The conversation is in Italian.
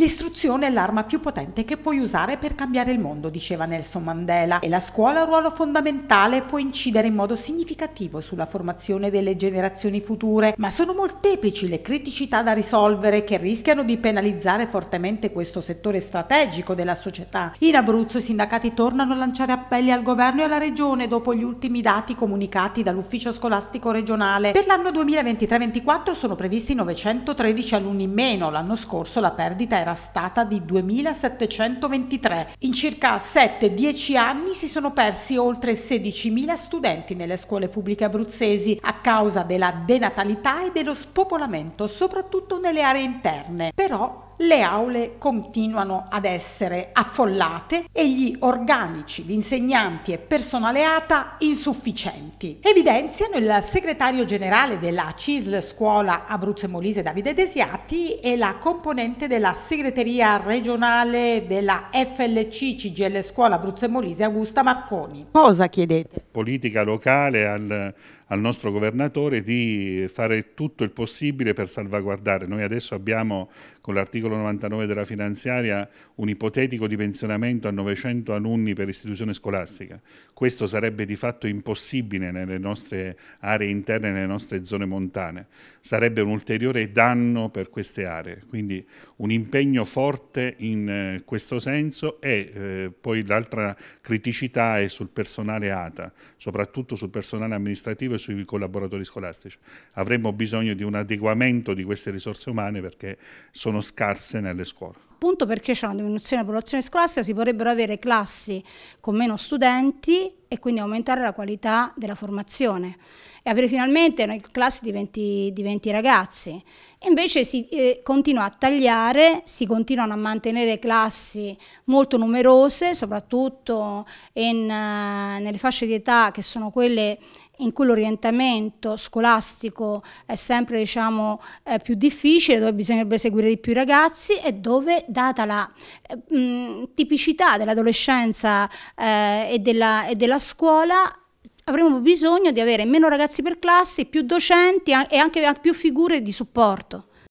L'istruzione è l'arma più potente che puoi usare per cambiare il mondo, diceva Nelson Mandela, e la scuola ha un ruolo fondamentale e può incidere in modo significativo sulla formazione delle generazioni future, ma sono molteplici le criticità da risolvere che rischiano di penalizzare fortemente questo settore strategico della società. In Abruzzo i sindacati tornano a lanciare appelli al governo e alla regione dopo gli ultimi dati comunicati dall'ufficio scolastico regionale. Per l'anno 2023-2024 sono previsti 913 alunni in meno, l'anno scorso la perdita era era stata di 2723. In circa 7-10 anni si sono persi oltre 16.000 studenti nelle scuole pubbliche abruzzesi a causa della denatalità e dello spopolamento, soprattutto nelle aree interne. Però le aule continuano ad essere affollate e gli organici di insegnanti e personale ATA insufficienti. Evidenziano il segretario generale della CISL Scuola Abruzzo e Molise Davide Desiati e la componente della segreteria regionale della FLC CGL Scuola Abruzzo e Molise Augusta Marconi. Cosa chiedete? Politica locale al al nostro governatore di fare tutto il possibile per salvaguardare. Noi adesso abbiamo con l'articolo 99 della finanziaria un ipotetico dimensionamento a 900 alunni per istituzione scolastica. Questo sarebbe di fatto impossibile nelle nostre aree interne, nelle nostre zone montane. Sarebbe un ulteriore danno per queste aree. Quindi un impegno forte in eh, questo senso e eh, poi l'altra criticità è sul personale ATA, soprattutto sul personale amministrativo e e sui collaboratori scolastici. Avremmo bisogno di un adeguamento di queste risorse umane perché sono scarse nelle scuole appunto perché c'è una diminuzione della popolazione scolastica, si vorrebbero avere classi con meno studenti e quindi aumentare la qualità della formazione e avere finalmente una classe di 20, di 20 ragazzi. invece si eh, continua a tagliare, si continuano a mantenere classi molto numerose, soprattutto in, eh, nelle fasce di età che sono quelle in cui l'orientamento scolastico è sempre diciamo, eh, più difficile, dove bisognerebbe seguire di più i ragazzi e dove data la mh, eh, mm, tipicità dell'adolescenza eh, e, della, e della scuola, avremo bisogno di avere meno ragazzi per classe, più docenti e anche più figure di supporto.